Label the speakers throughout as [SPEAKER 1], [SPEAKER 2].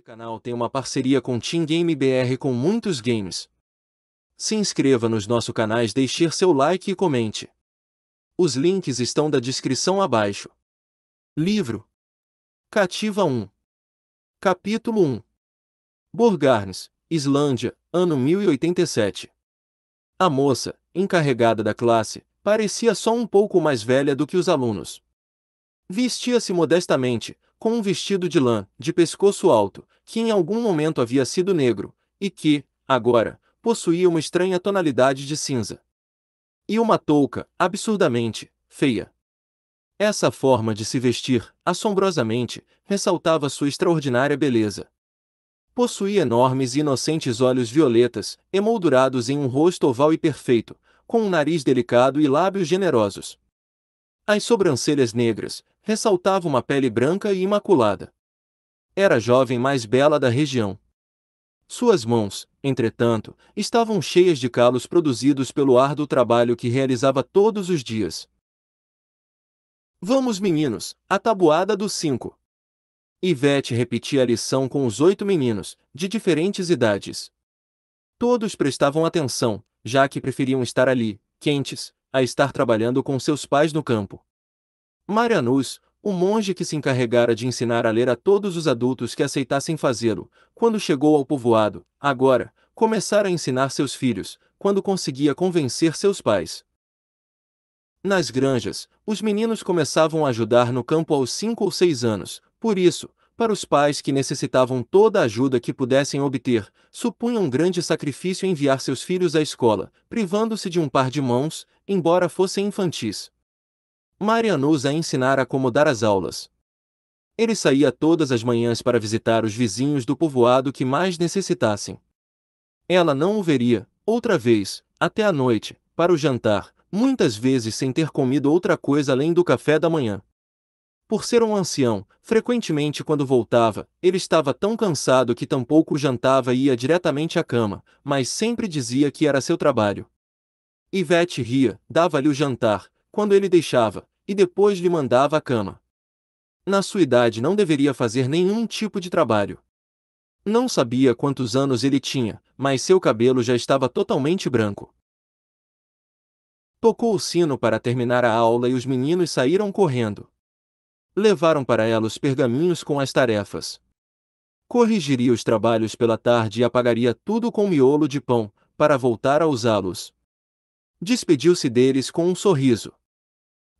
[SPEAKER 1] Esse canal tem uma parceria com Team Game BR com muitos games. Se inscreva nos nossos canais, deixe seu like e comente. Os links estão da descrição abaixo. Livro Cativa 1 Capítulo 1 Borgarnes, Islândia, ano 1087 A moça, encarregada da classe, parecia só um pouco mais velha do que os alunos. Vestia-se modestamente, com um vestido de lã, de pescoço alto, que em algum momento havia sido negro, e que, agora, possuía uma estranha tonalidade de cinza. E uma touca, absurdamente, feia. Essa forma de se vestir, assombrosamente, ressaltava sua extraordinária beleza. Possuía enormes e inocentes olhos violetas, emoldurados em um rosto oval e perfeito, com um nariz delicado e lábios generosos, as sobrancelhas negras, ressaltava uma pele branca e imaculada. Era a jovem mais bela da região. Suas mãos, entretanto, estavam cheias de calos produzidos pelo do trabalho que realizava todos os dias. Vamos, meninos, a tabuada dos cinco. Ivete repetia a lição com os oito meninos, de diferentes idades. Todos prestavam atenção, já que preferiam estar ali, quentes, a estar trabalhando com seus pais no campo. Marianus, o monge que se encarregara de ensinar a ler a todos os adultos que aceitassem fazê-lo, quando chegou ao povoado, agora, começara a ensinar seus filhos, quando conseguia convencer seus pais. Nas granjas, os meninos começavam a ajudar no campo aos cinco ou seis anos, por isso, para os pais que necessitavam toda a ajuda que pudessem obter, supunha um grande sacrifício enviar seus filhos à escola, privando-se de um par de mãos, embora fossem infantis. Marianus a ensinar a acomodar as aulas. Ele saía todas as manhãs para visitar os vizinhos do povoado que mais necessitassem. Ela não o veria, outra vez, até a noite, para o jantar, muitas vezes sem ter comido outra coisa além do café da manhã. Por ser um ancião, frequentemente quando voltava, ele estava tão cansado que tampouco jantava e ia diretamente à cama, mas sempre dizia que era seu trabalho. Ivete ria, dava-lhe o jantar, quando ele deixava, e depois lhe mandava à cama. Na sua idade não deveria fazer nenhum tipo de trabalho. Não sabia quantos anos ele tinha, mas seu cabelo já estava totalmente branco. Tocou o sino para terminar a aula e os meninos saíram correndo levaram para ela os pergaminhos com as tarefas. Corrigiria os trabalhos pela tarde e apagaria tudo com miolo de pão, para voltar a usá-los. Despediu-se deles com um sorriso.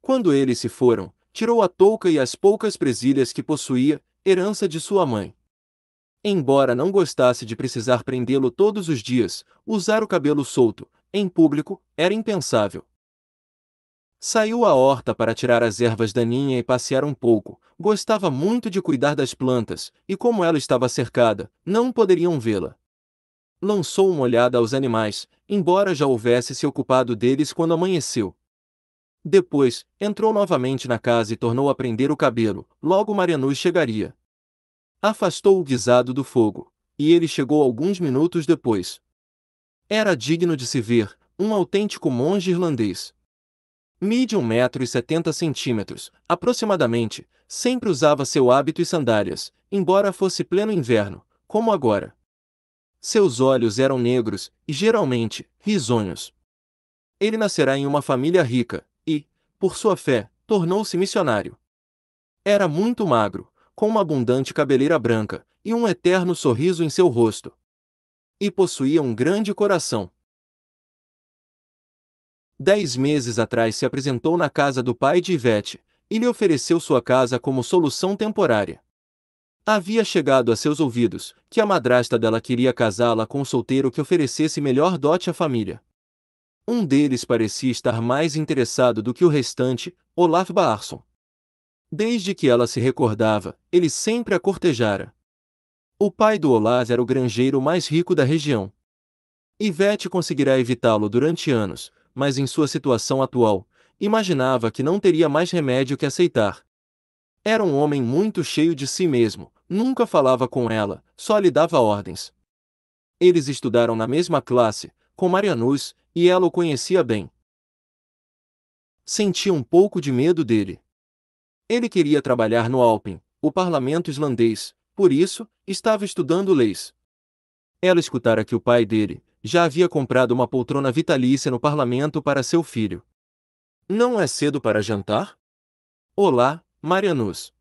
[SPEAKER 1] Quando eles se foram, tirou a touca e as poucas presilhas que possuía, herança de sua mãe. Embora não gostasse de precisar prendê-lo todos os dias, usar o cabelo solto, em público, era impensável. Saiu à horta para tirar as ervas daninhas e passear um pouco. Gostava muito de cuidar das plantas, e como ela estava cercada, não poderiam vê-la. Lançou uma olhada aos animais, embora já houvesse se ocupado deles quando amanheceu. Depois, entrou novamente na casa e tornou a prender o cabelo. Logo Marianus chegaria. Afastou o guisado do fogo, e ele chegou alguns minutos depois. Era digno de se ver, um autêntico monge irlandês Mide 1,70m, aproximadamente, sempre usava seu hábito e sandálias, embora fosse pleno inverno, como agora. Seus olhos eram negros e, geralmente, risonhos. Ele nascerá em uma família rica e, por sua fé, tornou-se missionário. Era muito magro, com uma abundante cabeleira branca e um eterno sorriso em seu rosto. E possuía um grande coração dez meses atrás se apresentou na casa do pai de Ivete e lhe ofereceu sua casa como solução temporária. Havia chegado a seus ouvidos que a madrasta dela queria casá-la com um solteiro que oferecesse melhor dote à família. Um deles parecia estar mais interessado do que o restante, Olaf Baarson. Desde que ela se recordava, ele sempre a cortejara. O pai do Olaf era o granjeiro mais rico da região. Ivete conseguirá evitá-lo durante anos, mas em sua situação atual, imaginava que não teria mais remédio que aceitar. Era um homem muito cheio de si mesmo, nunca falava com ela, só lhe dava ordens. Eles estudaram na mesma classe, com Marianus, e ela o conhecia bem. Sentia um pouco de medo dele. Ele queria trabalhar no Alpen, o parlamento islandês, por isso, estava estudando leis. Ela escutara que o pai dele, já havia comprado uma poltrona vitalícia no parlamento para seu filho. Não é cedo para jantar? Olá, Marianus.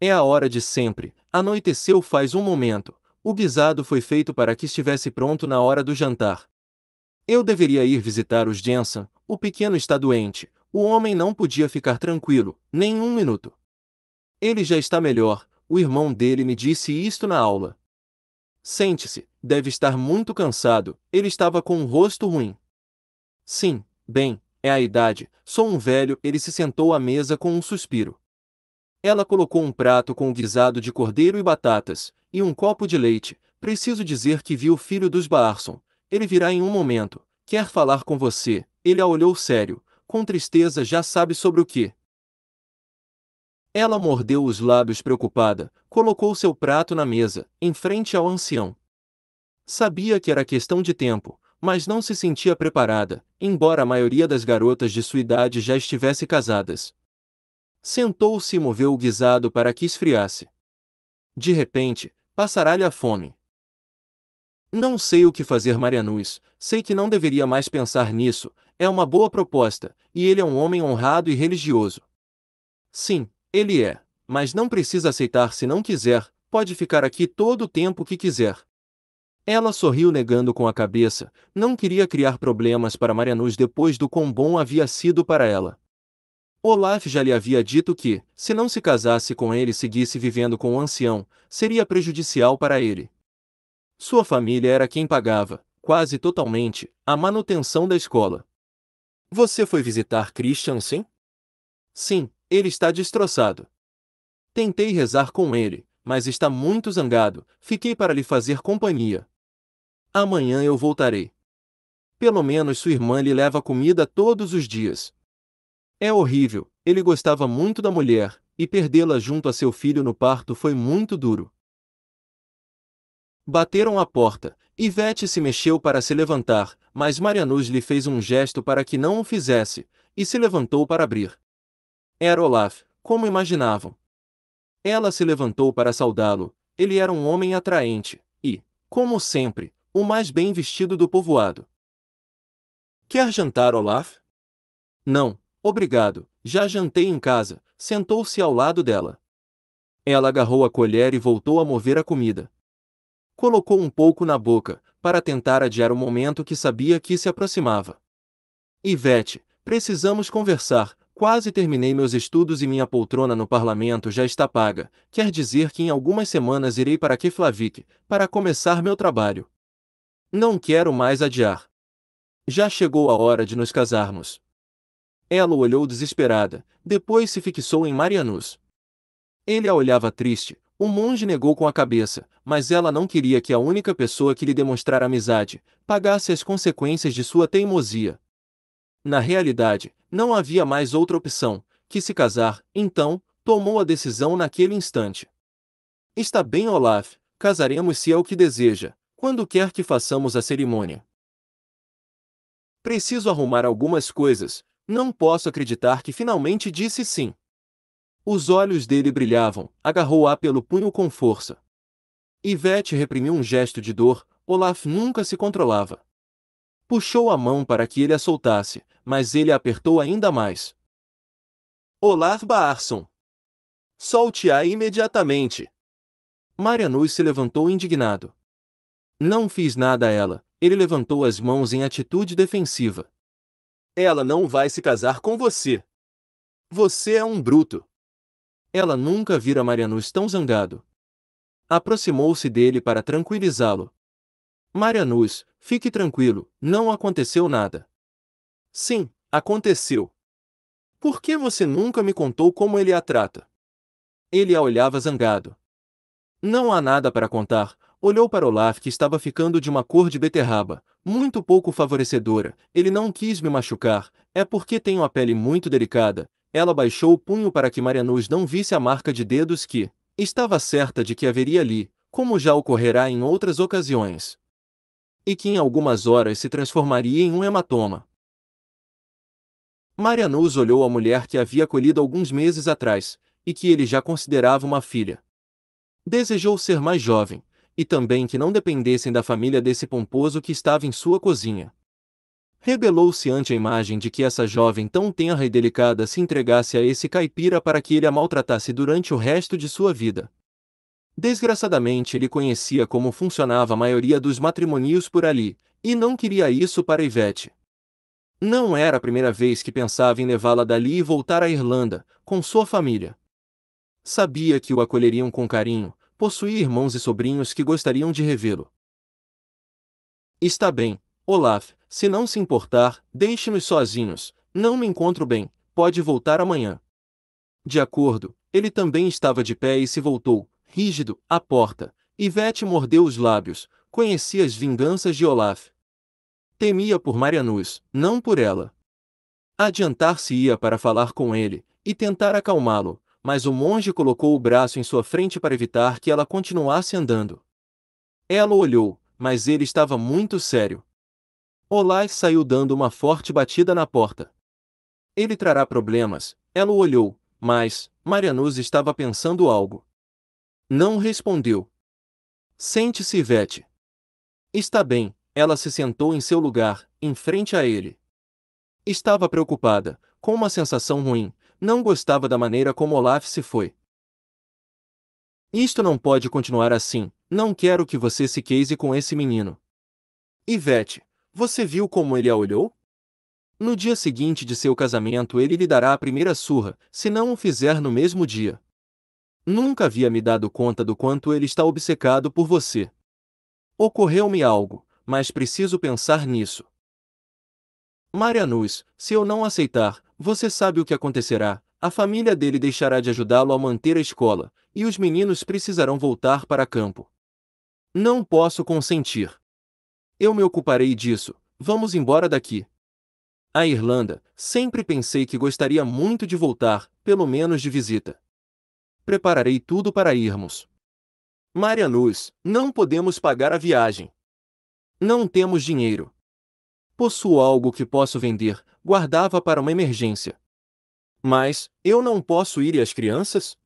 [SPEAKER 1] É a hora de sempre, anoiteceu faz um momento. O guisado foi feito para que estivesse pronto na hora do jantar. Eu deveria ir visitar os Jensen, o pequeno está doente, o homem não podia ficar tranquilo, nem um minuto. Ele já está melhor, o irmão dele me disse isto na aula. Sente-se, deve estar muito cansado, ele estava com um rosto ruim. Sim, bem, é a idade, sou um velho, ele se sentou à mesa com um suspiro. Ela colocou um prato com guisado de cordeiro e batatas, e um copo de leite, preciso dizer que vi o filho dos Baarson, ele virá em um momento, quer falar com você, ele a olhou sério, com tristeza já sabe sobre o que. Ela mordeu os lábios preocupada, colocou seu prato na mesa, em frente ao ancião, Sabia que era questão de tempo, mas não se sentia preparada, embora a maioria das garotas de sua idade já estivesse casadas. Sentou-se e moveu o guisado para que esfriasse. De repente, passará-lhe a fome. Não sei o que fazer, Marianus, sei que não deveria mais pensar nisso, é uma boa proposta, e ele é um homem honrado e religioso. Sim, ele é, mas não precisa aceitar se não quiser, pode ficar aqui todo o tempo que quiser. Ela sorriu negando com a cabeça, não queria criar problemas para Marianus depois do quão bom havia sido para ela. Olaf já lhe havia dito que, se não se casasse com ele e seguisse vivendo com o ancião, seria prejudicial para ele. Sua família era quem pagava, quase totalmente, a manutenção da escola. Você foi visitar Christian, sim? Sim, ele está destroçado. Tentei rezar com ele, mas está muito zangado, fiquei para lhe fazer companhia. Amanhã eu voltarei. Pelo menos sua irmã lhe leva comida todos os dias. É horrível, ele gostava muito da mulher, e perdê-la junto a seu filho no parto foi muito duro. Bateram à porta. Ivete se mexeu para se levantar, mas Marianus lhe fez um gesto para que não o fizesse, e se levantou para abrir. Era Olaf, como imaginavam. Ela se levantou para saudá-lo. Ele era um homem atraente, e, como sempre, o mais bem vestido do povoado. Quer jantar, Olaf? Não, obrigado, já jantei em casa, sentou-se ao lado dela. Ela agarrou a colher e voltou a mover a comida. Colocou um pouco na boca, para tentar adiar o momento que sabia que se aproximava. Ivete, precisamos conversar, quase terminei meus estudos e minha poltrona no parlamento já está paga, quer dizer que em algumas semanas irei para Keflavik, para começar meu trabalho. Não quero mais adiar. Já chegou a hora de nos casarmos. Ela o olhou desesperada, depois se fixou em Marianus. Ele a olhava triste, o monge negou com a cabeça, mas ela não queria que a única pessoa que lhe demonstrara amizade pagasse as consequências de sua teimosia. Na realidade, não havia mais outra opção que se casar, então, tomou a decisão naquele instante. Está bem, Olaf, casaremos se é o que deseja, quando quer que façamos a cerimônia. Preciso arrumar algumas coisas, não posso acreditar que finalmente disse sim. Os olhos dele brilhavam, agarrou-a pelo punho com força. Ivete reprimiu um gesto de dor, Olaf nunca se controlava. Puxou a mão para que ele a soltasse, mas ele a apertou ainda mais. Olaf Baarson! Solte-a imediatamente! Marianus se levantou indignado. Não fiz nada a ela. Ele levantou as mãos em atitude defensiva. Ela não vai se casar com você. Você é um bruto. Ela nunca vira Marianus tão zangado. Aproximou-se dele para tranquilizá-lo. Marianus, fique tranquilo, não aconteceu nada. Sim, aconteceu. Por que você nunca me contou como ele a trata? Ele a olhava zangado. Não há nada para contar, olhou para Olaf que estava ficando de uma cor de beterraba, muito pouco favorecedora. Ele não quis me machucar, é porque tenho a pele muito delicada. Ela baixou o punho para que Marianus não visse a marca de dedos que estava certa de que haveria ali, como já ocorrerá em outras ocasiões. E que em algumas horas se transformaria em um hematoma. Marianus olhou a mulher que havia colhido alguns meses atrás, e que ele já considerava uma filha. Desejou ser mais jovem, e também que não dependessem da família desse pomposo que estava em sua cozinha. Rebelou-se ante a imagem de que essa jovem tão tenra e delicada se entregasse a esse caipira para que ele a maltratasse durante o resto de sua vida. Desgraçadamente, ele conhecia como funcionava a maioria dos matrimônios por ali, e não queria isso para Ivete. Não era a primeira vez que pensava em levá-la dali e voltar à Irlanda, com sua família. Sabia que o acolheriam com carinho, possui irmãos e sobrinhos que gostariam de revê-lo. Está bem, Olaf, se não se importar, deixe-nos sozinhos, não me encontro bem, pode voltar amanhã. De acordo, ele também estava de pé e se voltou, rígido, à porta. Ivete mordeu os lábios, conhecia as vinganças de Olaf. Temia por Marianus, não por ela. Adiantar-se-ia para falar com ele, e tentar acalmá-lo, mas o monge colocou o braço em sua frente para evitar que ela continuasse andando. Ela olhou, mas ele estava muito sério. Olaf saiu dando uma forte batida na porta. Ele trará problemas, ela olhou, mas Marianus estava pensando algo. Não respondeu. Sente-se, Ivete. Está bem, ela se sentou em seu lugar, em frente a ele. Estava preocupada, com uma sensação ruim, não gostava da maneira como Olaf se foi. Isto não pode continuar assim, não quero que você se case com esse menino. Ivete, você viu como ele a olhou? No dia seguinte de seu casamento ele lhe dará a primeira surra, se não o fizer no mesmo dia. Nunca havia me dado conta do quanto ele está obcecado por você. Ocorreu-me algo, mas preciso pensar nisso. Marianus, se eu não aceitar, você sabe o que acontecerá. A família dele deixará de ajudá-lo a manter a escola, e os meninos precisarão voltar para campo. Não posso consentir. Eu me ocuparei disso. Vamos embora daqui. A Irlanda, sempre pensei que gostaria muito de voltar, pelo menos de visita. Prepararei tudo para irmos. Marianus, não podemos pagar a viagem. Não temos dinheiro possuo algo que posso vender, guardava para uma emergência. Mas, eu não posso ir e as crianças?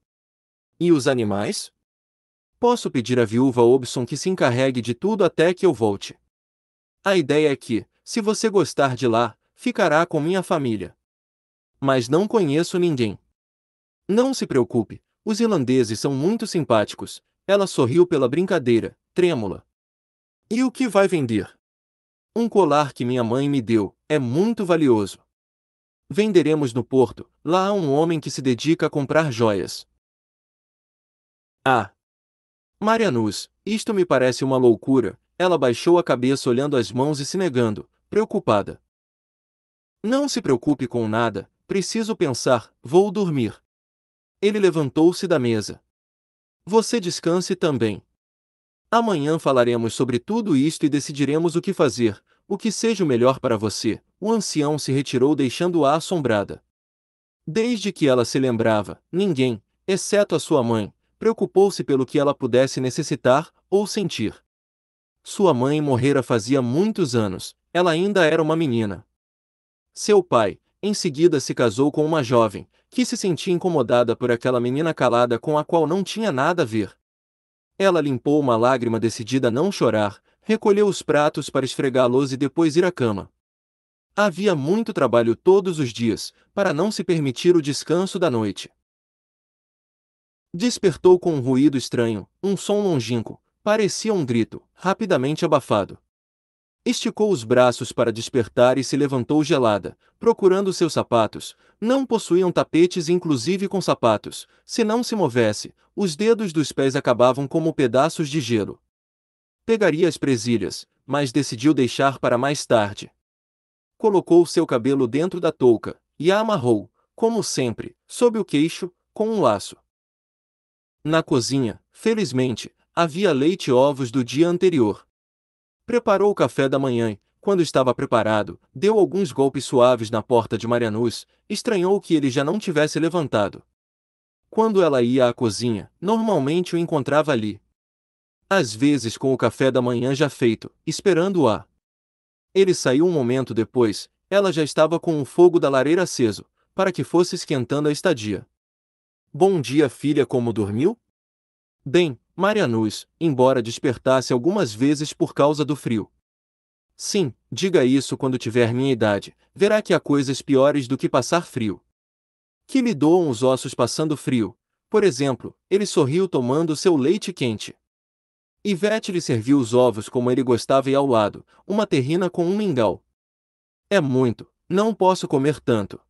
[SPEAKER 1] E os animais? Posso pedir à viúva Obson que se encarregue de tudo até que eu volte. A ideia é que, se você gostar de lá, ficará com minha família. Mas não conheço ninguém. Não se preocupe, os irlandeses são muito simpáticos. Ela sorriu pela brincadeira, trêmula. E o que vai vender? Um colar que minha mãe me deu, é muito valioso. Venderemos no porto, lá há um homem que se dedica a comprar joias. Ah! Marianus, isto me parece uma loucura. Ela baixou a cabeça olhando as mãos e se negando, preocupada. Não se preocupe com nada, preciso pensar, vou dormir. Ele levantou-se da mesa. Você descanse também. Amanhã falaremos sobre tudo isto e decidiremos o que fazer, o que seja o melhor para você. O ancião se retirou deixando-a assombrada. Desde que ela se lembrava, ninguém, exceto a sua mãe, preocupou-se pelo que ela pudesse necessitar ou sentir. Sua mãe morrera fazia muitos anos, ela ainda era uma menina. Seu pai, em seguida, se casou com uma jovem, que se sentia incomodada por aquela menina calada com a qual não tinha nada a ver. Ela limpou uma lágrima decidida a não chorar, recolheu os pratos para esfregá-los e depois ir à cama. Havia muito trabalho todos os dias, para não se permitir o descanso da noite. Despertou com um ruído estranho, um som longínquo, parecia um grito, rapidamente abafado. Esticou os braços para despertar e se levantou gelada, procurando seus sapatos. Não possuíam tapetes, inclusive com sapatos. Se não se movesse, os dedos dos pés acabavam como pedaços de gelo. Pegaria as presilhas, mas decidiu deixar para mais tarde. Colocou seu cabelo dentro da touca e a amarrou, como sempre, sob o queixo, com um laço. Na cozinha, felizmente, havia leite e ovos do dia anterior. Preparou o café da manhã e, quando estava preparado, deu alguns golpes suaves na porta de Marianus, estranhou que ele já não tivesse levantado. Quando ela ia à cozinha, normalmente o encontrava ali. Às vezes com o café da manhã já feito, esperando-a. Ele saiu um momento depois, ela já estava com o fogo da lareira aceso, para que fosse esquentando a estadia. Bom dia, filha, como dormiu? Bem, Marianus, embora despertasse algumas vezes por causa do frio. Sim, diga isso quando tiver minha idade, verá que há coisas piores do que passar frio. Que lhe doam os ossos passando frio. Por exemplo, ele sorriu tomando seu leite quente. Ivete lhe serviu os ovos como ele gostava e ao lado, uma terrina com um mingau. É muito, não posso comer tanto.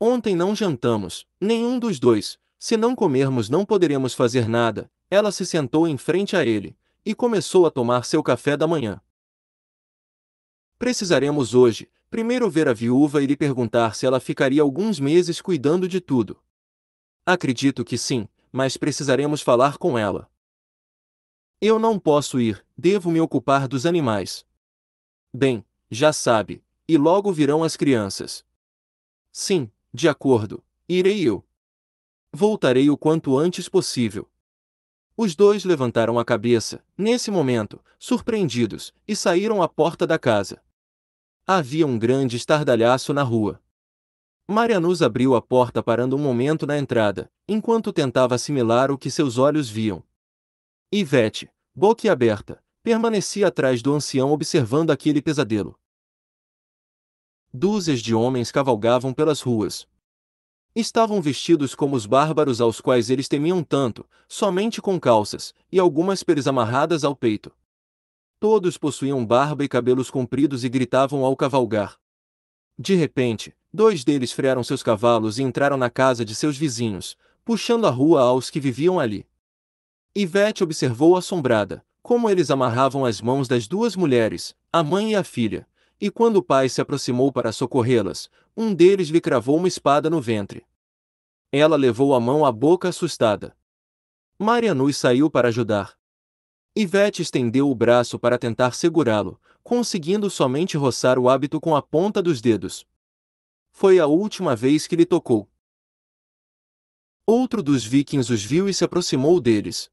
[SPEAKER 1] Ontem não jantamos, nenhum dos dois. Se não comermos não poderemos fazer nada, ela se sentou em frente a ele e começou a tomar seu café da manhã. Precisaremos hoje, primeiro ver a viúva e lhe perguntar se ela ficaria alguns meses cuidando de tudo. Acredito que sim, mas precisaremos falar com ela. Eu não posso ir, devo me ocupar dos animais. Bem, já sabe, e logo virão as crianças. Sim, de acordo, irei eu. Voltarei o quanto antes possível. Os dois levantaram a cabeça, nesse momento, surpreendidos, e saíram à porta da casa. Havia um grande estardalhaço na rua. Marianus abriu a porta parando um momento na entrada, enquanto tentava assimilar o que seus olhos viam. Ivete, boquiaberta, permanecia atrás do ancião observando aquele pesadelo. Dúzias de homens cavalgavam pelas ruas, Estavam vestidos como os bárbaros aos quais eles temiam tanto, somente com calças, e algumas peles amarradas ao peito. Todos possuíam barba e cabelos compridos e gritavam ao cavalgar. De repente, dois deles frearam seus cavalos e entraram na casa de seus vizinhos, puxando a rua aos que viviam ali. Ivete observou assombrada, como eles amarravam as mãos das duas mulheres, a mãe e a filha, e quando o pai se aproximou para socorrê-las, um deles lhe cravou uma espada no ventre. Ela levou a mão à boca assustada. Marianus saiu para ajudar. Ivete estendeu o braço para tentar segurá-lo, conseguindo somente roçar o hábito com a ponta dos dedos. Foi a última vez que lhe tocou. Outro dos vikings os viu e se aproximou deles.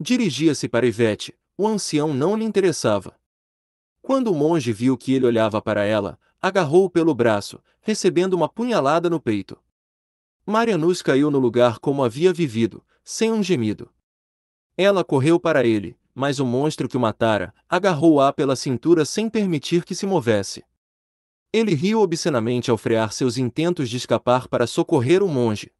[SPEAKER 1] Dirigia-se para Ivete, o ancião não lhe interessava. Quando o monge viu que ele olhava para ela, agarrou-o pelo braço, recebendo uma punhalada no peito. Marianus caiu no lugar como havia vivido, sem um gemido. Ela correu para ele, mas o monstro que o matara agarrou-a pela cintura sem permitir que se movesse. Ele riu obscenamente ao frear seus intentos de escapar para socorrer o monge.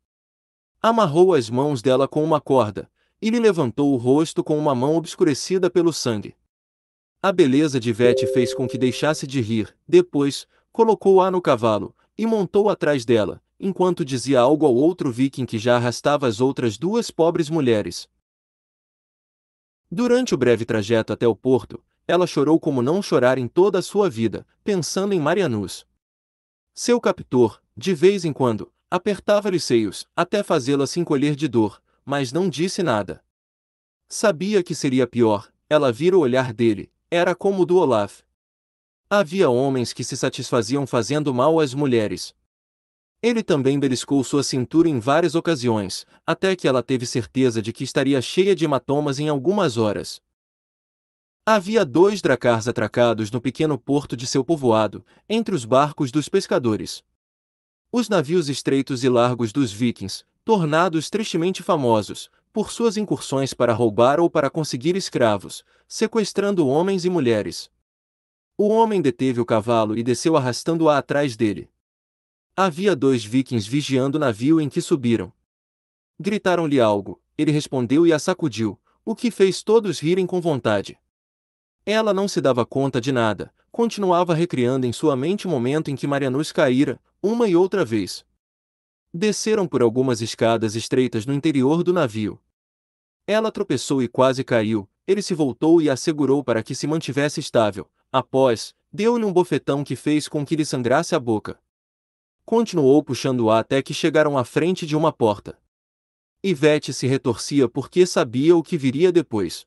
[SPEAKER 1] Amarrou as mãos dela com uma corda, e lhe levantou o rosto com uma mão obscurecida pelo sangue. A beleza de Vete fez com que deixasse de rir, depois, colocou-a no cavalo, e montou atrás dela, enquanto dizia algo ao outro viking que já arrastava as outras duas pobres mulheres. Durante o breve trajeto até o porto, ela chorou como não chorara em toda a sua vida, pensando em Marianus. Seu captor, de vez em quando, apertava-lhe os seios, até fazê-la se encolher de dor, mas não disse nada. Sabia que seria pior, ela vira o olhar dele, era como o do Olaf. Havia homens que se satisfaziam fazendo mal às mulheres. Ele também beliscou sua cintura em várias ocasiões, até que ela teve certeza de que estaria cheia de hematomas em algumas horas. Havia dois dracars atracados no pequeno porto de seu povoado, entre os barcos dos pescadores. Os navios estreitos e largos dos vikings, tornados tristemente famosos, por suas incursões para roubar ou para conseguir escravos, sequestrando homens e mulheres. O homem deteve o cavalo e desceu arrastando-a atrás dele. Havia dois vikings vigiando o navio em que subiram. Gritaram-lhe algo, ele respondeu e a sacudiu, o que fez todos rirem com vontade. Ela não se dava conta de nada, continuava recriando em sua mente o momento em que Marianus caíra, uma e outra vez. Desceram por algumas escadas estreitas no interior do navio. Ela tropeçou e quase caiu, ele se voltou e a segurou para que se mantivesse estável. Após, deu-lhe um bofetão que fez com que lhe sangrasse a boca. Continuou puxando-a até que chegaram à frente de uma porta. Ivete se retorcia porque sabia o que viria depois.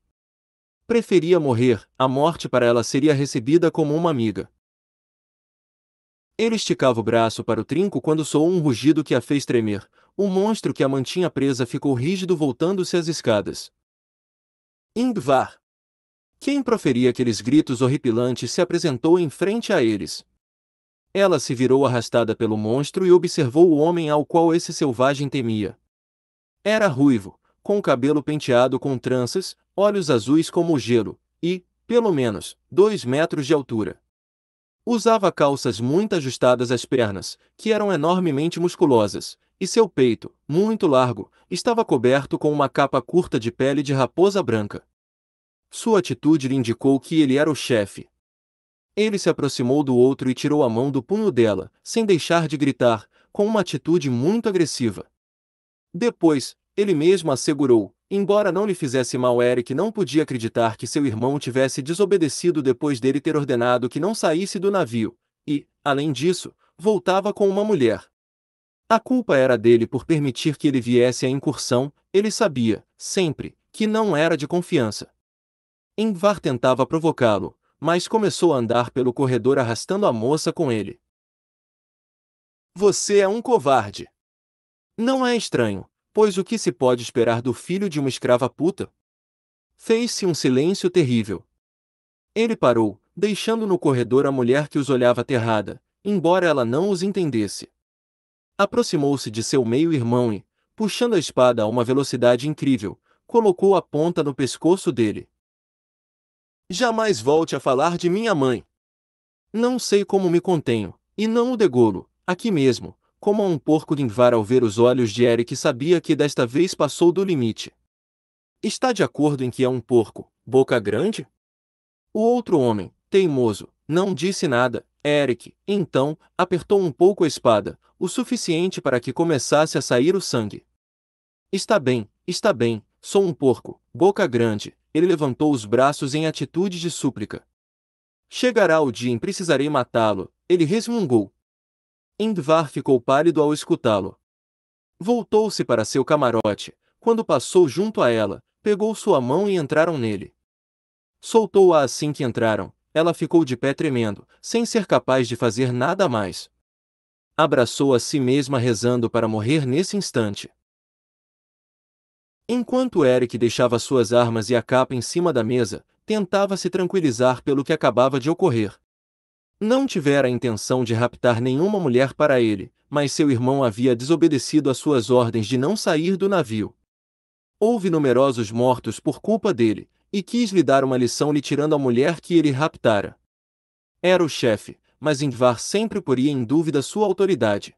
[SPEAKER 1] Preferia morrer, a morte para ela seria recebida como uma amiga. Ele esticava o braço para o trinco quando soou um rugido que a fez tremer. O monstro que a mantinha presa ficou rígido voltando-se às escadas. Ingvar! Quem proferia aqueles gritos horripilantes se apresentou em frente a eles. Ela se virou arrastada pelo monstro e observou o homem ao qual esse selvagem temia. Era ruivo, com o cabelo penteado com tranças, olhos azuis como o gelo, e, pelo menos, dois metros de altura. Usava calças muito ajustadas às pernas, que eram enormemente musculosas, e seu peito, muito largo, estava coberto com uma capa curta de pele de raposa branca. Sua atitude lhe indicou que ele era o chefe. Ele se aproximou do outro e tirou a mão do punho dela, sem deixar de gritar, com uma atitude muito agressiva. Depois, ele mesmo assegurou: Embora não lhe fizesse mal, Eric não podia acreditar que seu irmão tivesse desobedecido depois dele ter ordenado que não saísse do navio, e, além disso, voltava com uma mulher. A culpa era dele por permitir que ele viesse à incursão, ele sabia, sempre, que não era de confiança. Ingvar tentava provocá-lo, mas começou a andar pelo corredor arrastando a moça com ele. Você é um covarde. Não é estranho, Pois o que se pode esperar do filho de uma escrava puta? Fez-se um silêncio terrível. Ele parou, deixando no corredor a mulher que os olhava aterrada, embora ela não os entendesse. Aproximou-se de seu meio-irmão e, puxando a espada a uma velocidade incrível, colocou a ponta no pescoço dele. Jamais volte a falar de minha mãe. Não sei como me contenho, e não o degolo, aqui mesmo, como a um porco limvar ao ver os olhos de Eric sabia que desta vez passou do limite. Está de acordo em que é um porco, boca grande? O outro homem, teimoso, não disse nada. Eric, então, apertou um pouco a espada, o suficiente para que começasse a sair o sangue. Está bem, está bem, sou um porco, boca grande. Ele levantou os braços em atitude de súplica. Chegará o dia em precisarei matá-lo, ele resmungou, Indvar ficou pálido ao escutá-lo. Voltou-se para seu camarote, quando passou junto a ela, pegou sua mão e entraram nele. Soltou-a assim que entraram, ela ficou de pé tremendo, sem ser capaz de fazer nada mais. Abraçou a si mesma rezando para morrer nesse instante. Enquanto Eric deixava suas armas e a capa em cima da mesa, tentava se tranquilizar pelo que acabava de ocorrer. Não tivera a intenção de raptar nenhuma mulher para ele, mas seu irmão havia desobedecido às suas ordens de não sair do navio. Houve numerosos mortos por culpa dele, e quis lhe dar uma lição lhe tirando a mulher que ele raptara. Era o chefe, mas Indvar sempre poria em dúvida sua autoridade.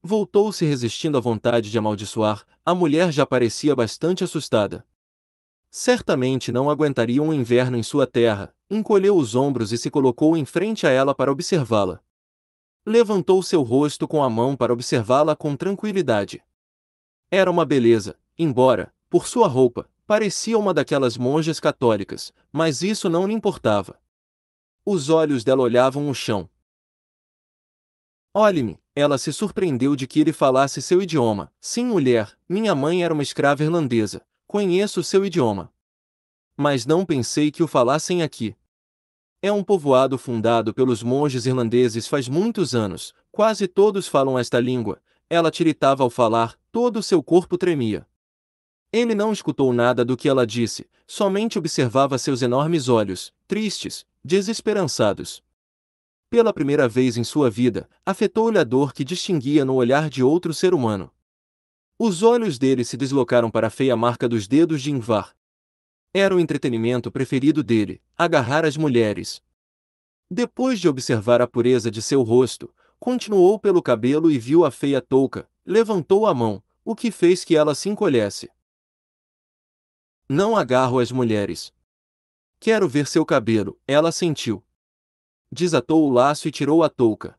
[SPEAKER 1] Voltou-se resistindo à vontade de amaldiçoar, a mulher já parecia bastante assustada certamente não aguentaria um inverno em sua terra, encolheu os ombros e se colocou em frente a ela para observá-la. Levantou seu rosto com a mão para observá-la com tranquilidade. Era uma beleza, embora, por sua roupa, parecia uma daquelas monjas católicas, mas isso não lhe importava. Os olhos dela olhavam o chão. Olhe-me, ela se surpreendeu de que ele falasse seu idioma. Sim, mulher, minha mãe era uma escrava irlandesa, Conheço seu idioma. Mas não pensei que o falassem aqui. É um povoado fundado pelos monges irlandeses faz muitos anos, quase todos falam esta língua. Ela tiritava ao falar, todo seu corpo tremia. Ele não escutou nada do que ela disse, somente observava seus enormes olhos, tristes, desesperançados. Pela primeira vez em sua vida, afetou-lhe a dor que distinguia no olhar de outro ser humano. Os olhos dele se deslocaram para a feia marca dos dedos de Invar. Era o entretenimento preferido dele, agarrar as mulheres. Depois de observar a pureza de seu rosto, continuou pelo cabelo e viu a feia touca, levantou a mão, o que fez que ela se encolhesse. Não agarro as mulheres. Quero ver seu cabelo, ela sentiu. Desatou o laço e tirou a touca.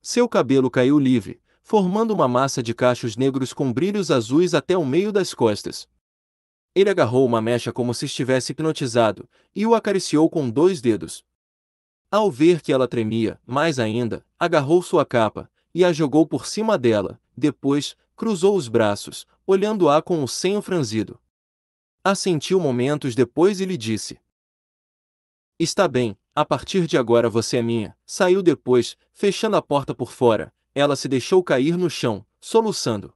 [SPEAKER 1] Seu cabelo caiu livre, formando uma massa de cachos negros com brilhos azuis até o meio das costas. Ele agarrou uma mecha como se estivesse hipnotizado e o acariciou com dois dedos. Ao ver que ela tremia, mais ainda, agarrou sua capa e a jogou por cima dela, depois, cruzou os braços, olhando-a com o senho franzido. Assentiu momentos depois e lhe disse: Está bem, a partir de agora você é minha. Saiu depois, fechando a porta por fora, ela se deixou cair no chão, soluçando.